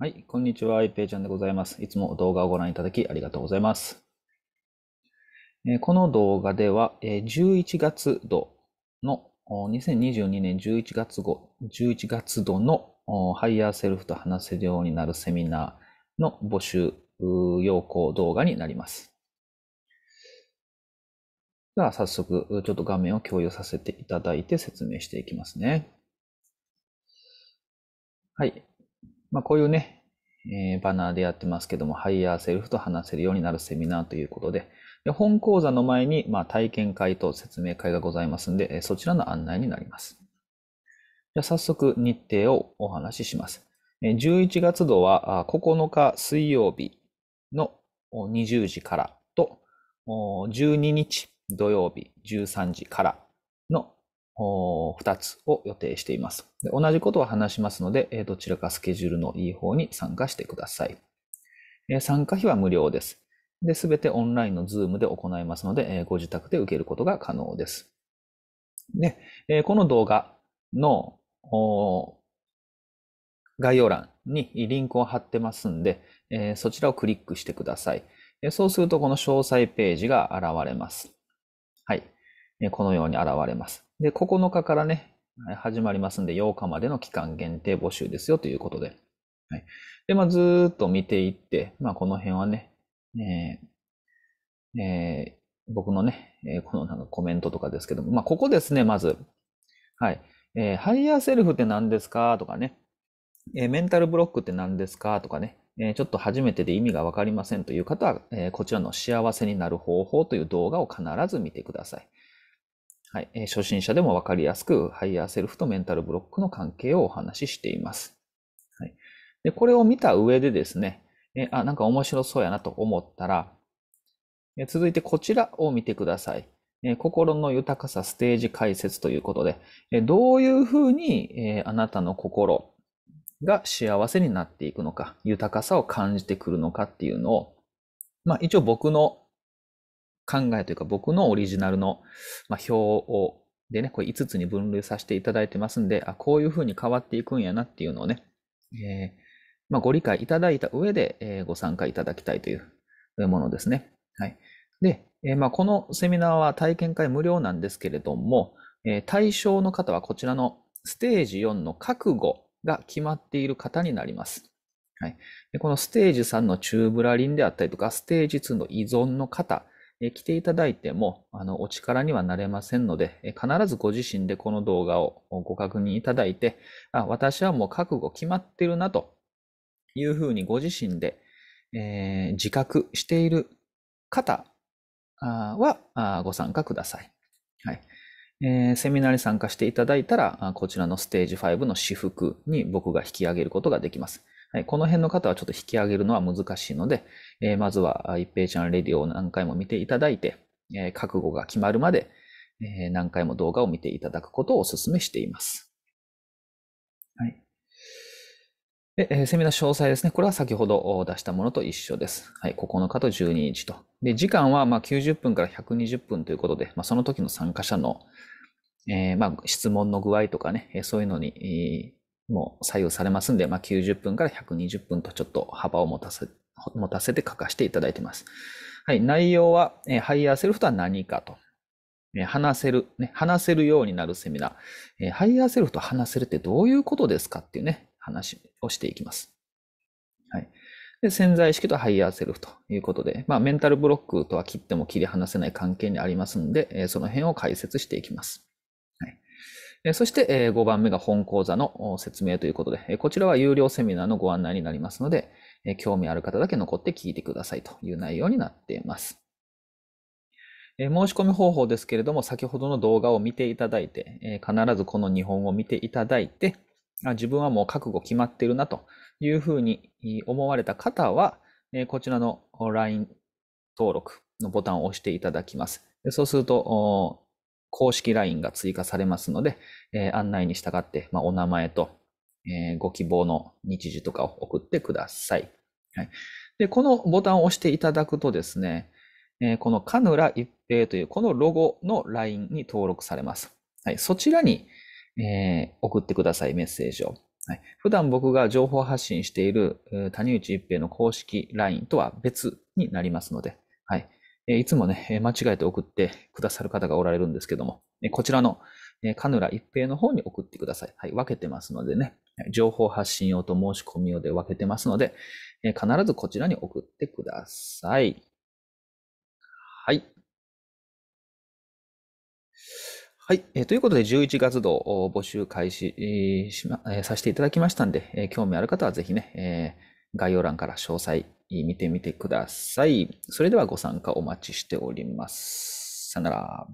はい、こんにちは。いぺいちゃんでございます。いつも動画をご覧いただきありがとうございます。この動画では、11月度の、2022年11月後、11月度のハイヤーセルフと話せるようになるセミナーの募集要項動画になります。では、早速、ちょっと画面を共有させていただいて説明していきますね。はい。まあ、こういうね、えー、バナーでやってますけども、ハイヤーセルフと話せるようになるセミナーということで、で本講座の前に、まあ、体験会と説明会がございますんで、そちらの案内になります。じゃ早速日程をお話しします。11月度は9日水曜日の20時からと、12日土曜日13時からの2つを予定しています。で同じことを話しますので、どちらかスケジュールのいい方に参加してください。参加費は無料です。で、すべてオンラインの Zoom で行いますので、ご自宅で受けることが可能です。で、この動画の概要欄にリンクを貼ってますんで、そちらをクリックしてください。そうすると、この詳細ページが現れます。はい。このように現れます。で、9日からね、始まりますんで、8日までの期間限定募集ですよということで。はい。で、まあ、ずーっと見ていって、まあ、この辺はね、えーえー、僕のね、えー、このなんかコメントとかですけども、まあ、ここですね、まず。はい。えー、ハイヤーセルフって何ですかとかね、えー、メンタルブロックって何ですかとかね、えー、ちょっと初めてで意味がわかりませんという方は、えー、こちらの幸せになる方法という動画を必ず見てください。はい、え初心者でも分かりやすく、ハイヤーセルフとメンタルブロックの関係をお話ししています。はい、でこれを見た上でですね、えあ、なんか面白そうやなと思ったら、え続いてこちらを見てください。え心の豊かさステージ解説ということで、えどういうふうに、えー、あなたの心が幸せになっていくのか、豊かさを感じてくるのかっていうのを、まあ一応僕の考えというか僕のオリジナルの、ま表をでね、これ5つに分類させていただいてますんで、あ、こういうふうに変わっていくんやなっていうのをね、えー、まあ、ご理解いただいた上で、えー、ご参加いただきたいというものですね。はい。で、えー、まあ、このセミナーは体験会無料なんですけれども、え対象の方はこちらのステージ4の覚悟が決まっている方になります。はい、でこのステージ3の中ブラリンであったりとか、ステージ2の依存の方、来ていただいても、あの、お力にはなれませんので、必ずご自身でこの動画をご確認いただいて、あ、私はもう覚悟決まってるなというふうにご自身で、えー、自覚している方はご参加ください。はい。えー、セミナーに参加していただいたら、こちらのステージ5の私服に僕が引き上げることができます。はい、この辺の方はちょっと引き上げるのは難しいので、えー、まずは一平ちゃんレディを何回も見ていただいて、えー、覚悟が決まるまで、えー、何回も動画を見ていただくことをお勧めしています。はい。えセミナー詳細ですね。これは先ほど出したものと一緒です。はい、9日と12日と。で、時間はま90分から120分ということで、まあ、その時の参加者の、えー、ま質問の具合とかね、そういうのに、も左右されますんで、まあ、90分から120分とちょっと幅を持たせ持たせて書かせていただいてます。はい、内容は、えー、ハイヤーセルフとは何かと。えー、話せる、ね、話せるようになるセミナー、えー、ハイヤーセルフと話せるってどういうことですかっていうね、話をしていきます。はい。で潜在意識とハイヤーセルフということで、まあ、メンタルブロックとは切っても切り離せない関係にありますんで、えー、その辺を解説していきます。そして5番目が本講座の説明ということで、こちらは有料セミナーのご案内になりますので、興味ある方だけ残って聞いてくださいという内容になっています。申し込み方法ですけれども、先ほどの動画を見ていただいて、必ずこの日本を見ていただいて、自分はもう覚悟決まってるなというふうに思われた方は、こちらの LINE 登録のボタンを押していただきます。そうすると、公式 LINE が追加されますので、えー、案内に従って、まあ、お名前と、えー、ご希望の日時とかを送ってください。はい、でこのボタンを押していただくとですね、えー、このカヌラ一平というこのロゴの LINE に登録されます。はい、そちらに、え送ってください、メッセージを。はい、普段僕が情報発信している谷内一平の公式 LINE とは別になりますので、はい、いつもね、間違えて送ってくださる方がおられるんですけども、こちらのカヌラ一平の方に送ってください。はい、分けてますのでね、情報発信用と申し込み用で分けてますので、必ずこちらに送ってください。はい。はい、えー。ということで、11月度を募集開始、しまえー、させていただきましたんで、えー、興味ある方はぜひね、えー概要欄から詳細見てみてください。それではご参加お待ちしております。さよなら。